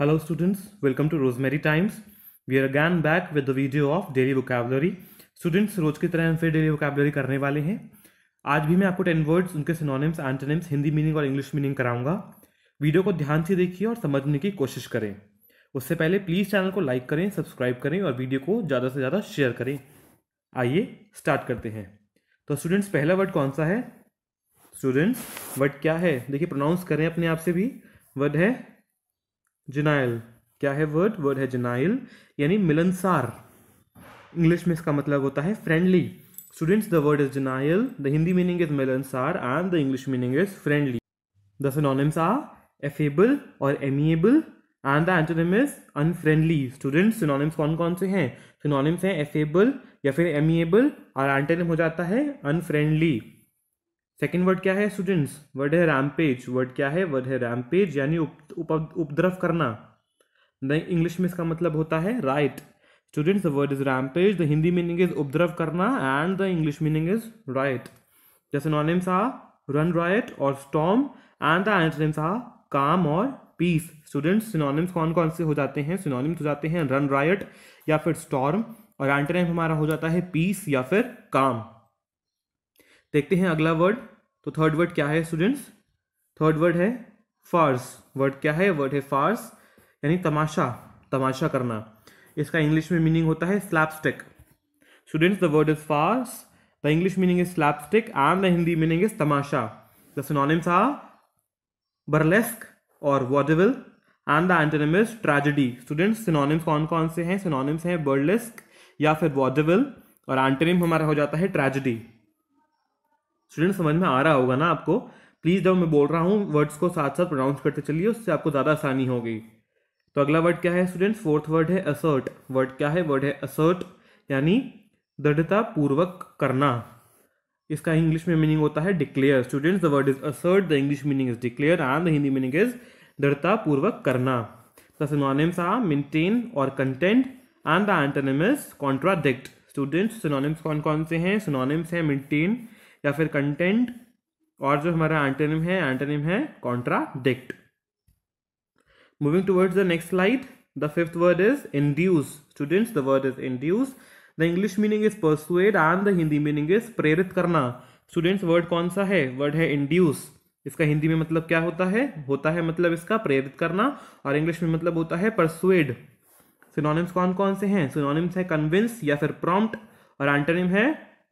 Hello students welcome to Rosemary Times we are again back with the video of daily vocabulary. Students, रोज की तरह हम फिर daily vocabulary करने वाले हैं आज भी मैं आपको टेन वर्ड्स उनके सिनोनिम्स एंटोनिम्स हिंदी मीनिंग और इंग्लिश मीनिंग कराऊंगा वीडियो को ध्यान से देखिए और समझने की कोशिश करें उससे पहले प्लीज़ चैनल को लाइक करें सब्सक्राइब करें और वीडियो को ज़्यादा से ज़्यादा शेयर करें आइए स्टार्ट करते हैं तो स्टूडेंट्स पहला वर्ड कौन सा है स्टूडेंट्स वर्ड क्या है देखिए प्रोनाउंस करें अपने आप से भी वर्ड है जिनाइल क्या है वर्ड वर्ड है जिनाइल यानी मिलनसार इंग्लिश में इसका मतलब होता है friendly students the word is genial the Hindi meaning is मिलनसार and the English meaning is friendly the synonyms are affable और amiable and the antonym is unfriendly students synonyms कौन कौन से हैं सिनोनिम्स हैं एफेबल या फिर एमिएबल और एंटोनिम हो जाता है अनफ्रेंडली सेकेंड वर्ड क्या है स्टूडेंट्स वर्ड है रैमपेज वर्ड क्या है वर्ड है रैमपेज यानी उपद्रव करना द इंग्लिश में इसका मतलब होता है right students the word is rampage the Hindi meaning is उपद्रव करना and the English meaning is riot जैसे नॉनिम्स आ रन राइट और storm and the antonyms are calm और पीस स्टूडेंट्स सिनोनिम्स कौन कौन से हो जाते हैं सिनोनिम्स हो जाते हैं रन रायट या फिर स्टॉर्म और एंटरनेम हमारा हो जाता है पीस या फिर काम देखते हैं अगला वर्ड तो थर्ड वर्ड क्या है स्टूडेंट्स थर्ड वर्ड है फार्स वर्ड क्या है वर्ड है फार्स यानी तमाशा तमाशा करना इसका इंग्लिश में मीनिंग होता है slapstick students the word is farce the English meaning is slapstick and the Hindi meaning is तमाशा द सिनोनिम्स आर बर्लेस्क और vaudeville and the antonym is tragedy students synonyms कौन कौन से हैं सिनोनिम्स हैं बर्लेस्क या फिर वॉडेविल और एंटोनिम हमारा हो जाता है ट्रेजिडी स्टूडेंट समझ में आ रहा होगा ना आपको प्लीज़ जब मैं बोल रहा हूँ वर्ड्स को साथ साथ प्रोनाउंस करते चलिए उससे आपको ज़्यादा आसानी होगी तो अगला वर्ड क्या है स्टूडेंट्स फोर्थ वर्ड है असर्ट वर्ड क्या है वर्ड है असर्ट यानी दृढ़ता पूर्वक करना इसका इंग्लिश में मीनिंग होता है declare students the word is assert the English meaning is declare and the Hindi meaning is दृढ़ता पूर्वक करना सिनोनिम्स आर मेंटेन और contend and the antonym is contradict students synonyms कौन कौन से हैं सिनोनिम्स हैं मेंटेन या फिर कंटेंट और जो हमारा एंटेनिम है एंटेनिम है contradict moving towards the next slide the fifth word is induce students the word is induce the English meaning is persuade and the Hindi meaning is प्रेरित करना स्टूडेंट्स वर्ड कौन सा है वर्ड है इंड्यूस इसका हिंदी में मतलब क्या होता है होता है मतलब इसका प्रेरित करना और इंग्लिश में मतलब होता है परसुएड सिनोनिम्स कौन कौन से हैं सिनोनिम्स है कन्विंस या फिर प्रॉम्प्ट और एंटोनिम है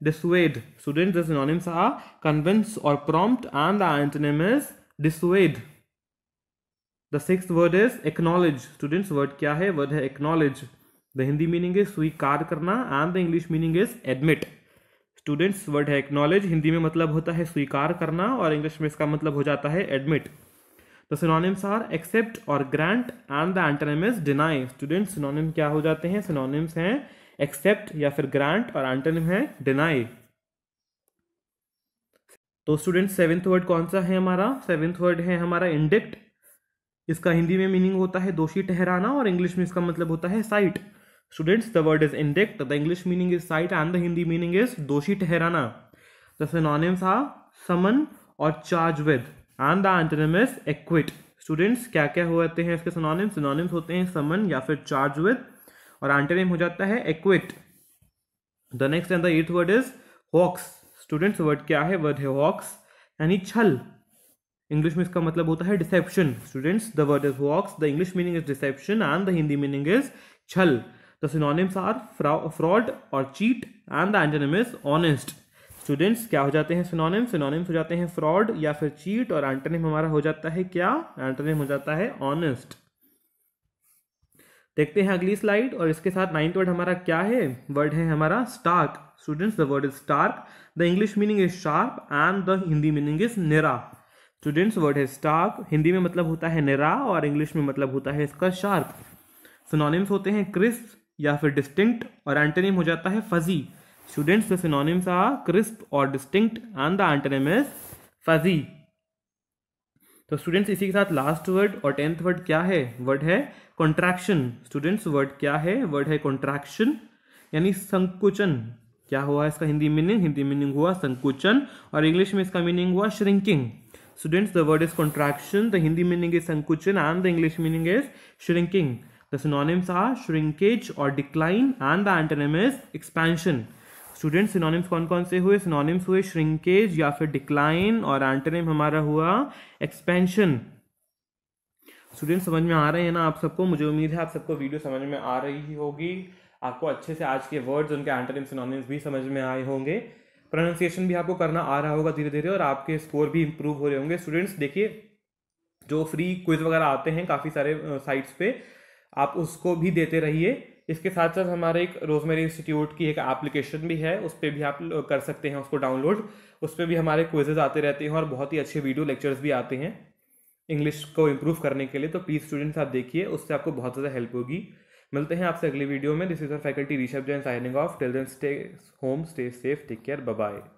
dissuade students the synonyms are convince or prompt and the antonym is dissuade the sixth word is acknowledge students word kya hai word hai acknowledge the hindi meaning is स्वीकार करना and the english meaning is admit students word है acknowledge Hindi में मतलब होता है स्वीकार करना और English में इसका मतलब हो जाता है admit the synonyms are accept or grant and the antonym is deny students synonym क्या हो जाते हैं synonyms हैं एक्सेप्ट या फिर ग्रांट और आंटोनिम है डिनाई तो स्टूडेंट सेवेंथ वर्ड कौन सा है हमारा सेवेंथ वर्ड है हमारा इंडिक्ट इसका हिंदी में मीनिंग होता है दोषी ठहराना और इंग्लिश में इसका मतलब होता है cite students the word is indict the English meaning is cite and the Hindi meaning is दोषी ठहराना द सिनोनिम्स आ समन और charge with and the antonym is acquit students क्या क्या होते हैं इसके सोनोनिम्स सोनोनिम्स होते हैं समन या फिर चार्ज विद और एंटेनिम हो जाता है acquit the next and the eighth word is hoax students word क्या है वर्ड है हॉक्स यानी छल इंग्लिश में इसका मतलब होता है deception students the word is hoax the English meaning is deception and the Hindi meaning is छल द सिनोनिम्स आर फ्रॉड और cheat and the antonym is honest students क्या हो जाते हैं सिनोनिम सिनोनिम्स हो जाते हैं फ्रॉड या फिर चीट और एंटेनिम हमारा हो जाता है क्या एंटेनिम हो जाता है ऑनेस्ट देखते हैं अगली स्लाइड और इसके साथ नाइन्थ वर्ड हमारा क्या है वर्ड है हमारा stark students the word is stark the English meaning is sharp and the Hindi meaning is निरा स्टूडेंट्स वर्ड है स्टार्क हिंदी में मतलब होता है निरा और इंग्लिश में मतलब होता है इसका शार्प सिनोनिम्स होते हैं क्रिस्प या फिर डिस्टिंक्ट और एंटेनिम हो जाता है fuzzy students the synonyms are crisp और distinct and the antonym is fuzzy तो स्टूडेंट्स इसी के साथ लास्ट वर्ड और टेंथ वर्ड क्या है वर्ड है कॉन्ट्रैक्शन स्टूडेंट्स वर्ड क्या है वर्ड है कॉन्ट्रैक्शन यानी संकुचन क्या हुआ इसका हिंदी मीनिंग हिंदी मीनिंग हुआ संकुचन और इंग्लिश में इसका मीनिंग हुआ shrinking students the word is contraction the Hindi meaning is संकुचन and the English meaning is shrinking the synonyms are shrinkage और decline and the antonym is expansion student synonyms कौन कौन से हुए सिनोनिम्स हुए श्रिंकेज या फिर डिक्लाइन और एंटोनिम हमारा हुआ एक्सपेंशन स्टूडेंट समझ में आ रहे हैं ना आप सबको मुझे उम्मीद है आप सबको वीडियो समझ में आ रही होगी आपको अच्छे से आज के वर्ड्स उनके एंटरनेम सिनोनिम्स भी समझ में आए होंगे प्रोनाउंसिएशन भी आपको करना आ रहा होगा धीरे धीरे और आपके स्कोर भी इंप्रूव हो रहे होंगे स्टूडेंट्स देखिए जो फ्री क्विज वगैरह आते हैं काफ़ी सारे साइट्स पे आप उसको भी देते रहिए इसके साथ साथ हमारे एक रोजमेरी इंस्टीट्यूट की एक एप्लीकेशन भी है उस पर भी आप कर सकते हैं उसको डाउनलोड उस पर भी हमारे क्विजेज आते रहते हैं और बहुत ही अच्छे वीडियो लेक्चर्स भी आते हैं इंग्लिश को इम्प्रूव करने के लिए तो प्लीज़ स्टूडेंट्स आप देखिए उससे आपको बहुत ज़्यादा हेल्प होगी मिलते हैं आपसे अगली वीडियो में this is our faculty Rishabh Jain signing off till then stay home stay safe take care bye